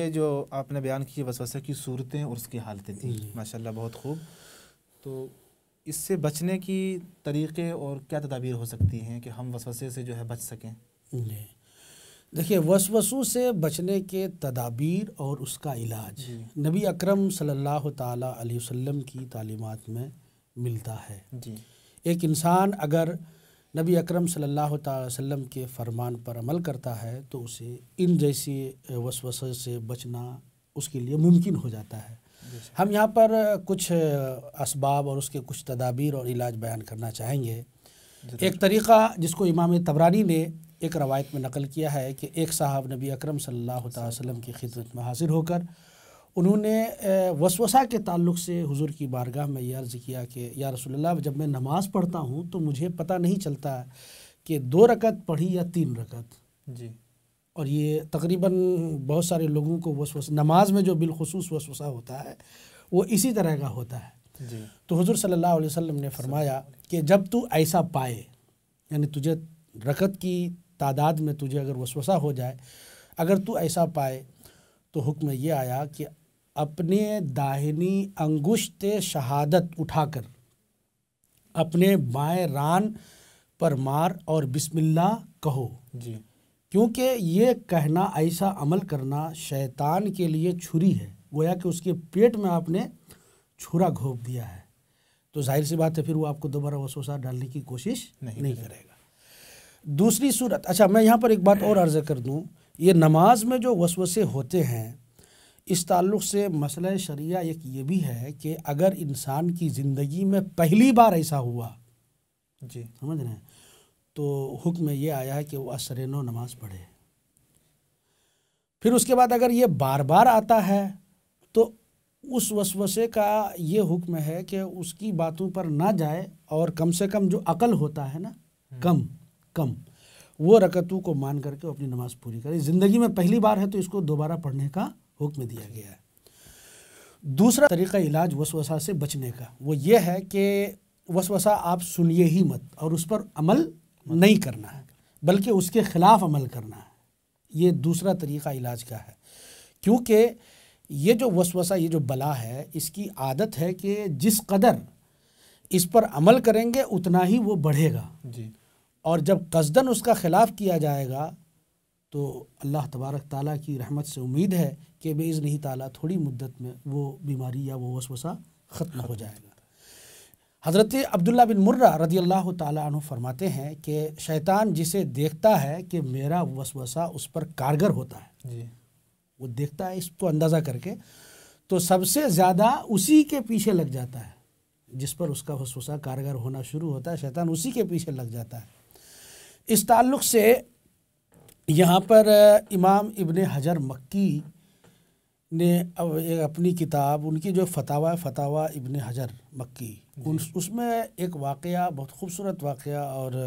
ये जो आपने बयान किए वसवसे की सूरतें और उसकी हालतें थी माशाल्लाह बहुत खूब तो इससे बचने की तरीक़े और क्या तदाबीर हो सकती हैं कि हम वसवसे से जो है बच सकें देखिए वसवसों से बचने के तदाबीर और उसका इलाज नबी अकरम सल्लल्लाहु अलैहि वसल्लम की तालीमत में मिलता है जी एक इंसान अगर नबी अकरम सल्लल्लाहु अलैहि वसल्लम के फरमान पर अमल करता है तो उसे इन जैसी वसवस से बचना उसके लिए मुमकिन हो जाता है हम यहाँ पर कुछ इसबाब और उसके कुछ तदाबीर और इलाज बयान करना चाहेंगे एक तरीक़ा जिसको इमाम तबरानी ने एक रवायत में नकल किया है कि एक साहब नबी अकरम सल्लल्लाहु अलैहि वसल्लम की खिदमत में हाजिर होकर उन्होंने वसवसा के ताल्लुक से हुजूर की बारगाह में यह अर्ज़ किया कि या रसोल्ला जब मैं नमाज़ पढ़ता हूँ तो मुझे पता नहीं चलता कि दो रकत पढ़ी या तीन रकत जी और ये तकरीबन बहुत सारे लोगों को वसवस नमाज में जो बिलखसूस वसवसा होता है वो इसी तरह का होता है तो हजूर सल्लल्लाहु अलैहि वसल्लम ने फरमाया कि जब तू ऐसा पाए यानी तुझे रकत की तादाद में तुझे अगर वसवसा हो जाए अगर तू ऐसा पाए तो हुक्म ये आया कि अपने दाहिनी अंगुश्त शहादत उठाकर अपने बाएं रान पर मार और बिस्मिल्लाह कहो जी क्योंकि ये कहना ऐसा अमल करना शैतान के लिए छुरी है गोया कि उसके पेट में आपने छुरा घोप दिया है तो जाहिर सी बात है फिर वो आपको दोबारा वसोसा डालने की कोशिश नहीं, नहीं करेगा दूसरी सूरत अच्छा मैं यहाँ पर एक बात और अर्ज कर दूँ ये नमाज में जो वसवसे होते हैं इस ताल्लुक़ से मसला शरिया एक ये भी है कि अगर इंसान की ज़िंदगी में पहली बार ऐसा हुआ जी समझ रहे हैं तो हुक्म ये आया है कि वह असर नो नमाज़ पढ़े फिर उसके बाद अगर ये बार बार आता है तो उस वसवसे का ये हुक्म है कि उसकी बातों पर ना जाए और कम से कम जो अकल होता है ना हम्म। कम कम वो रकतू को मान करके अपनी नमाज़ पूरी करे ज़िंदगी में पहली बार है तो इसको दोबारा पढ़ने का हुक्म दिया गया है दूसरा तरीका इलाज वसवसा से बचने का वो ये है कि वसवसा आप सुनिए ही मत और उस पर अमल नहीं करना है बल्कि उसके ख़िलाफ़ अमल करना है ये दूसरा तरीका इलाज का है क्योंकि ये जो वसवसा ये जो बला है इसकी आदत है कि जिस कदर इस पर अमल करेंगे उतना ही वो बढ़ेगा जी और जब कसदन उसका ख़िलाफ़ किया जाएगा तो अल्लाह तबारक ताली की रहमत से उम्मीद है कि बेज़ नहीं ताला थोड़ी मुद्दत में वो बीमारी या वो वसवसा ख़त्म हो जाएगा हज़रत अब्दुल्ला बिन मुर्रा रदी अल्लाह तु फरमाते हैं कि शैतान जिसे देखता है कि मेरा वसवसा उस पर कारगर होता है जी वो देखता है इसको अंदाज़ा करके तो सबसे ज़्यादा उसी के पीछे लग जाता है जिस पर उसका वसवसा कारगर होना शुरू होता है शैतान उसी के पीछे लग जाता है इस ताल्लुक़ से यहाँ पर इमाम इबन हजर मक्की ने अब अपनी किताब उनकी जो फतावा फतावा इबन हजर मक्की उन उसमें एक वाक़ बहुत खूबसूरत वाक़ और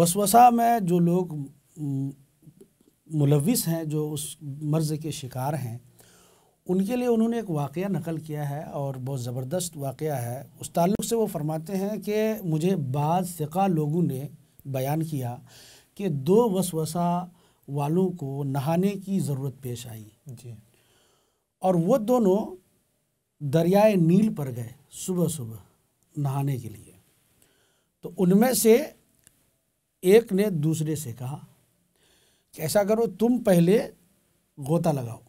वसवसा में जो लोग मुलविस हैं जो उस मर्ज़ के शिकार हैं उनके लिए उन्होंने एक वाक़ नकल किया है और बहुत ज़बरदस्त वाक़ है उस ताल्लुक़ से वो फरमाते हैं कि मुझे बाद लोगों ने बयान किया कि दो वसवसा वालों को नहाने की ज़रूरत पेश आई जी और वो दोनों दरियाए नील पर गए सुबह सुबह नहाने के लिए तो उनमें से एक ने दूसरे से कहा कि ऐसा करो तुम पहले गोता लगाओ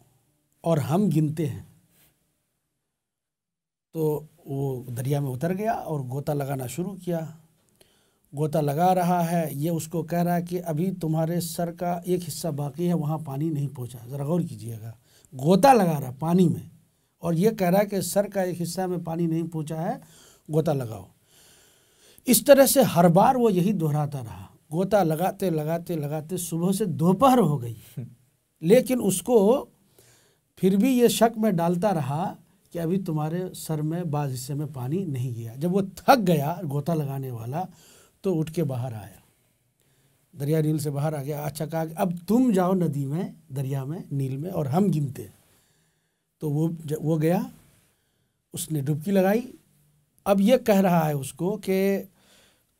और हम गिनते हैं तो वो दरिया में उतर गया और गोता लगाना शुरू किया गोता लगा रहा है ये उसको कह रहा है कि अभी तुम्हारे सर का एक हिस्सा बाकी है वहाँ पानी नहीं पहुँचा ज़रा गौर कीजिएगा गोता लगा रहा पानी में और ये कह रहा है कि सर का एक हिस्सा में पानी नहीं पहुँचा है गोता लगाओ इस तरह से हर बार वो यही दोहराता रहा गोता लगाते लगाते लगाते सुबह से दोपहर हो गई लेकिन उसको फिर भी ये शक में डालता रहा कि अभी तुम्हारे सर में बाज हिस्से में पानी नहीं गया जब वो थक गया गोता लगाने वाला तो उठ के बाहर आया दरिया नील से बाहर आ गया अच्छा कहा अब तुम जाओ नदी में दरिया में नील में और हम गिनते तो वो वो गया उसने डुबकी लगाई अब ये कह रहा है उसको कि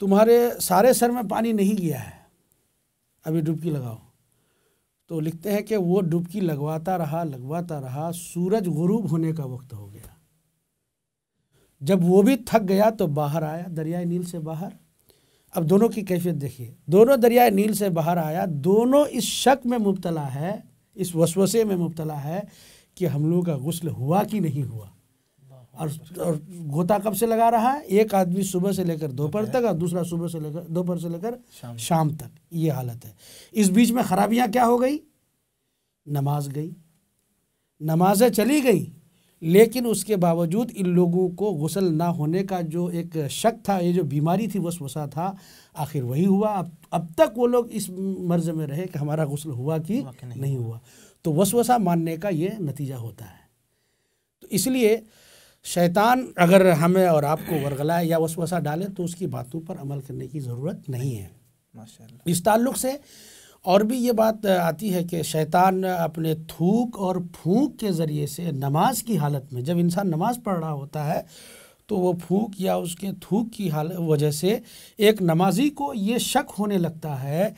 तुम्हारे सारे सर में पानी नहीं गया है अभी डुबकी लगाओ तो लिखते हैं कि वो डुबकी लगवाता रहा लगवाता रहा सूरज गुरूब होने का वक्त हो गया जब वो भी थक गया तो बाहर आया दरिया नील से बाहर अब दोनों की कैफियत देखिए दोनों दरियाए नील से बाहर आया दोनों इस शक में मुबतला है इस वसवसे में मुबतला है कि हम लोगों का गसल हुआ कि नहीं हुआ और, और गोता कब से लगा रहा है एक आदमी सुबह से लेकर दोपहर तक और दूसरा सुबह से लेकर दोपहर से लेकर शाम, शाम तक ये हालत है इस बीच में खराबियां क्या हो गई नमाज गई नमाजें चली गई लेकिन उसके बावजूद इन लोगों को गसल ना होने का जो एक शक था ये जो बीमारी थी वसवसा था आखिर वही हुआ अब अब तक वो लोग इस मर्ज में रहे कि हमारा गसल हुआ कि नहीं, नहीं हुआ तो वसवसा मानने का ये नतीजा होता है तो इसलिए शैतान अगर हमें और आपको वरगलाए या वसवसा डाले तो उसकी बातों पर अमल करने की ज़रूरत नहीं है इस ताल्लुक़ से और भी ये बात आती है कि शैतान अपने थूक और फूंक के ज़रिए से नमाज की हालत में जब इंसान नमाज पढ़ रहा होता है तो वो फूंक या उसके थूक की हाल वजह से एक नमाजी को ये शक होने लगता है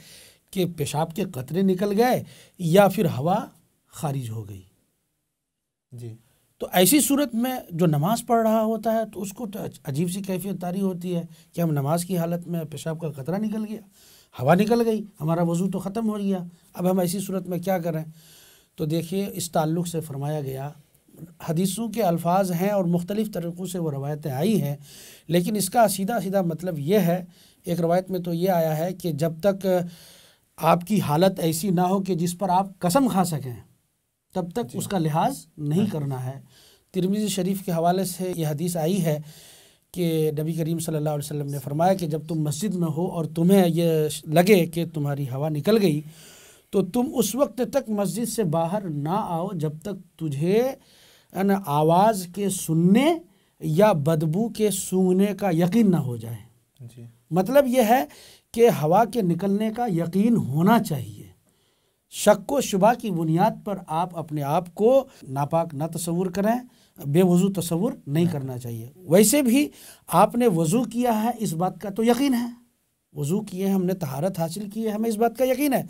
कि पेशाब के कतरे निकल गए या फिर हवा खारिज हो गई जी तो ऐसी सूरत में जो नमाज़ पढ़ रहा होता है तो उसको तो अजीब सी कैफियत तारी होती है कि हम नमाज की हालत में पेशाब का कतरा निकल गया हवा निकल गई हमारा वज़ू तो ख़त्म हो गया अब हम ऐसी सूरत में क्या करें तो देखिए इस ताल्लुक़ से फरमाया गया हदीसों के अल्फाज हैं और मुख्तलिफ़ तरीक़ों से वो रवायतें आई हैं लेकिन इसका सीधा सीधा मतलब ये है एक रवायत में तो ये आया है कि जब तक आपकी हालत ऐसी ना हो कि जिस पर आप कसम खा सकें तब तक उसका लिहाज नहीं हाँ। करना है तिरमिज़ शरीफ के हवाले से यह हदीस आई है कि नबी करीम सल्लल्लाहु अलैहि वसल्लम ने फरमाया कि जब तुम मस्जिद में हो और तुम्हें ये लगे कि तुम्हारी हवा निकल गई तो तुम उस वक्त तक मस्जिद से बाहर ना आओ जब तक तुझे आवाज़ के सुनने या बदबू के सूंघने का यकीन ना हो जाए मतलब यह है कि हवा के निकलने का यकीन होना चाहिए शक व शुबा की बुनियाद पर आप अपने आप को नापाक ना तस्वूर करें बेवजू तस्वूर नहीं करना चाहिए वैसे भी आपने वज़ू किया है इस बात का तो यकीन है वज़ू किए हैं हमने तहारत हासिल की है हमें इस बात का यकीन है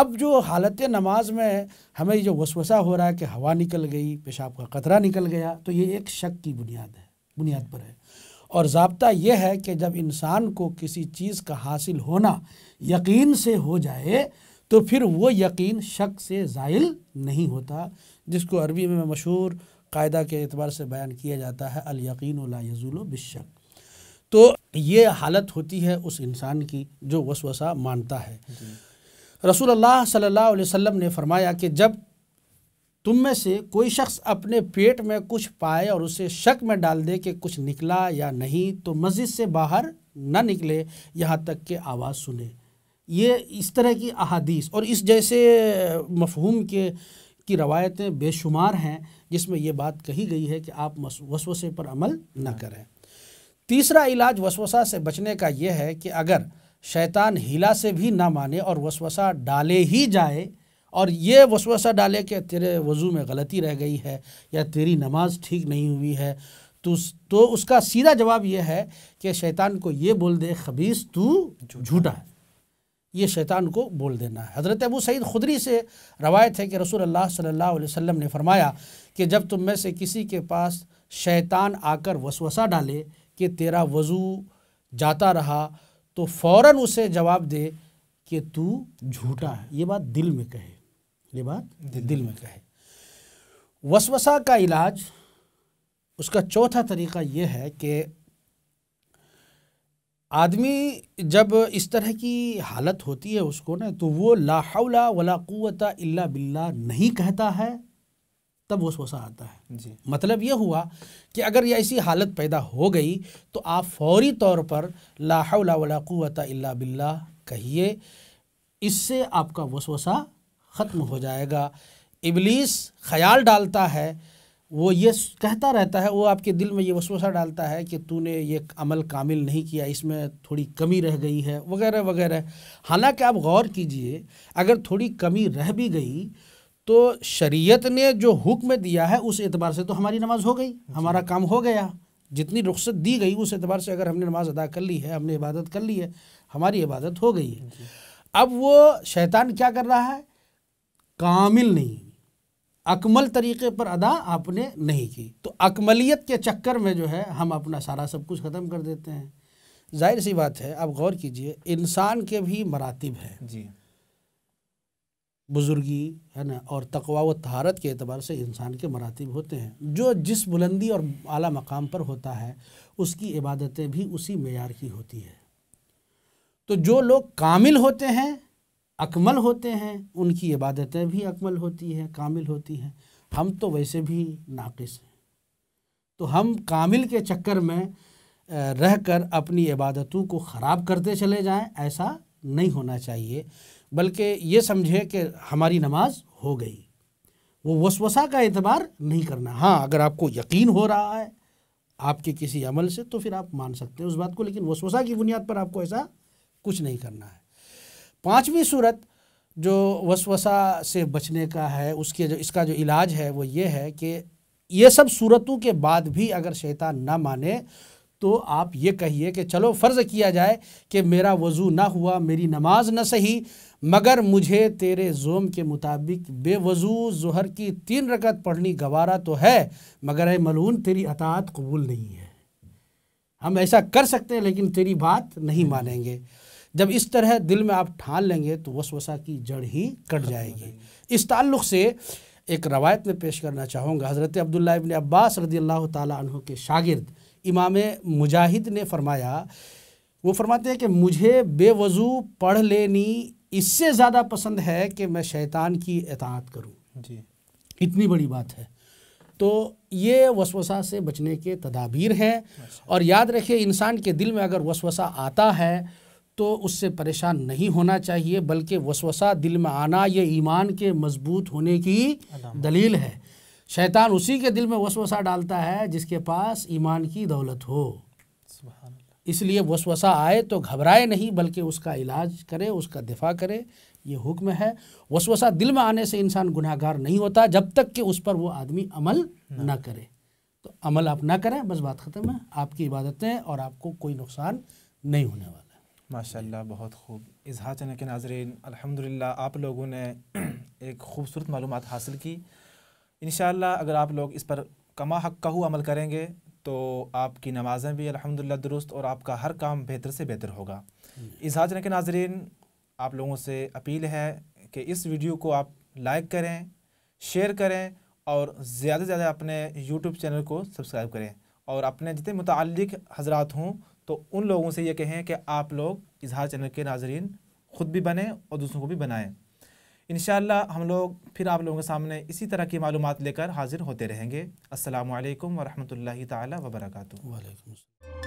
अब जो हालत नमाज में हमें जो वसवसा हो रहा है कि हवा निकल गई पेशाब का कतरा निकल गया तो ये एक शक की बुनियाद है बुनियाद पर है और ज़बता यह है कि जब इंसान को किसी चीज़ का हासिल होना यकीन से हो जाए तो फिर वो यकीन शक से ज़ायल नहीं होता जिसको अरबी में मशहूर कायदा के अतबार से बयान किया जाता है अल यकीन ला यजूल बिशक तो ये हालत होती है उस इंसान की जो वसवसा मानता है रसूल अल्लाह सल्लल्लाहु अलैहि वसल्लम ने फरमाया कि जब तुम में से कोई शख्स अपने पेट में कुछ पाए और उसे शक में डाल दे कि कुछ निकला या नहीं तो मस्जिद से बाहर न निकले यहाँ तक कि आवाज़ सुने ये इस तरह की अहादीस और इस जैसे मफहूम के की रवायतें बेशुमार हैं जिसमें यह बात कही गई है कि आप वसवसे पर अमल न हाँ। करें तीसरा इलाज वसवसा से बचने का यह है कि अगर शैतान हीला से भी ना माने और वसवसा डाले ही जाए और ये वसवसा डाले कि तेरे वज़ू में गलती रह गई है या तेरी नमाज ठीक नहीं हुई है तो तो उसका सीधा जवाब यह है कि शैतान को ये बोल दे खबीस तू झूठा है ये शैतान को बोल देना है हज़रत अबू सईद खुदरी से रवायत है कि रसूल अल्लाह सल्लल्लाहु अलैहि वसल्लम ने फरमाया कि जब तुम में से किसी के पास शैतान आकर वसवसा डाले कि तेरा वज़ू जाता रहा तो फ़ौर उसे जवाब दे कि तू झूठा है ये बात दिल में कहे ये बात दिल, दिल में कहे वसवसा का इलाज उसका चौथा तरीका यह है कि आदमी जब इस तरह की हालत होती है उसको ना तो वो लाहौला वला क़ुत इल्ला बिल्ला नहीं कहता है तब सोसा आता है जी मतलब ये हुआ कि अगर ये ऐसी हालत पैदा हो गई तो आप फौरी तौर पर लाहौला वला क़ुत इल्ला बिल्ला कहिए इससे आपका वसवसा ख़त्म हो जाएगा इबलीस ख्याल डालता है वो ये कहता रहता है वो आपके दिल में ये वसवसा डालता है कि तूने ये अमल कामिल नहीं किया इसमें थोड़ी कमी रह गई है वगैरह वगैरह हालांकि आप गौर कीजिए अगर थोड़ी कमी रह भी गई तो शरीयत ने जो हुक्म दिया है उस एतबार से तो हमारी नमाज हो गई हमारा काम हो गया जितनी रुख्सत दी गई उस एतबार से अगर हमने नमाज अदा कर ली है हमने इबादत कर ली है हमारी इबादत हो गई है अब वो शैतान क्या कर रहा है कामिल नहीं अकमल तरीके पर अदा आपने नहीं की तो अकमलियत के चक्कर में जो है हम अपना सारा सब कुछ ख़त्म कर देते हैं जाहिर सी बात है आप गौर कीजिए इंसान के भी मरातब हैं जी बुज़ुर्गी है ना और तकवा व तहारत के अतबार से इंसान के मरातब होते हैं जो जिस बुलंदी और आला मकाम पर होता है उसकी इबादतें भी उसी मैार की होती है तो जो लोग कामिल होते हैं अकमल होते हैं उनकी इबादतें भी अकमल होती हैं कामिल होती हैं हम तो वैसे भी नाक़स हैं तो हम कामिल के चक्कर में रह कर अपनी इबादतों को ख़राब करते चले जाएं ऐसा नहीं होना चाहिए बल्कि ये समझे कि हमारी नमाज हो गई वो वसवसा का एतबार नहीं करना हाँ अगर आपको यकीन हो रहा है आपके किसी अमल से तो फिर आप मान सकते हैं उस बात को लेकिन वसवसा की बुनियाद पर आपको ऐसा कुछ नहीं करना है पाँचवीं सूरत जो वसवसा से बचने का है उसके जो इसका जो इलाज है वो ये है कि ये सब सूरतों के बाद भी अगर शैतान ना माने तो आप ये कहिए कि चलो फ़र्ज़ किया जाए कि मेरा वज़ू ना हुआ मेरी नमाज ना सही मगर मुझे तेरे जोम के मुताबिक बेवज़ू जहर की तीन रकत पढ़नी गवारा तो है मगर ए मलून तेरी अतात कबूल नहीं है हम ऐसा कर सकते हैं लेकिन तेरी बात नहीं मानेंगे जब इस तरह दिल में आप ठान लेंगे तो वसवसा की जड़ ही कट जाएगी इस ताल्लुक़ से एक रवायत में पेश करना चाहूँगा हज़रत अब्दुल्ला इबन अब्बास रदी अल्लाह तु के शागिर्द इमाम मुजाहिद ने फरमाया वो फरमाते हैं कि मुझे बेवज़ू पढ़ लेनी इससे ज़्यादा पसंद है कि मैं शैतान की एतात करूँ जी इतनी बड़ी बात है तो ये वसवसा से बचने के तदाबीर हैं अच्छा। और याद रखे इंसान के दिल में अगर वसवसा आता है तो उससे परेशान नहीं होना चाहिए बल्कि वसवसा दिल में आना यह ईमान के मजबूत होने की दलील है शैतान उसी के दिल में वसवसा डालता है जिसके पास ईमान की दौलत हो इसलिए वसवसा आए तो घबराए नहीं बल्कि उसका इलाज करे उसका दिफा करे ये हुक्म है वसवसा दिल में आने से इंसान गुनाहगार नहीं होता जब तक कि उस पर वो आदमी अमल ना करे तो अमल आप ना करें बस बात ख़त्म है आपकी इबादतें और आपको कोई नुकसान नहीं होने वाला माशाल्लाह बहुत खूब इजहा चैनल के नाजरन अल्हम्दुलिल्लाह आप लोगों ने एक खूबसूरत मालूम हासिल की इन अगर आप लोग इस पर कमा हक का हु अमल करेंगे तो आपकी नमाज़ें भी अल्हम्दुलिल्लाह दुरुस्त और आपका हर काम बेहतर से बेहतर होगा हम्म। इजहा चैनल के नाजरन आप लोगों से अपील है कि इस वीडियो को आप लाइक करें शेयर करें और ज़्यादा से ज़्यादा अपने यूट्यूब चैनल को सब्सक्राइब करें और अपने जितने मुतक हजरात हों तो उन लोगों से ये कहें कि आप लोग इजहार चैनल के नाजरन ख़ुद भी बने और दूसरों को भी बनाएँ इन हम लोग फिर आप लोगों के सामने इसी तरह की मालूम लेकर हाजिर होते रहेंगे असल वरहमल वर्का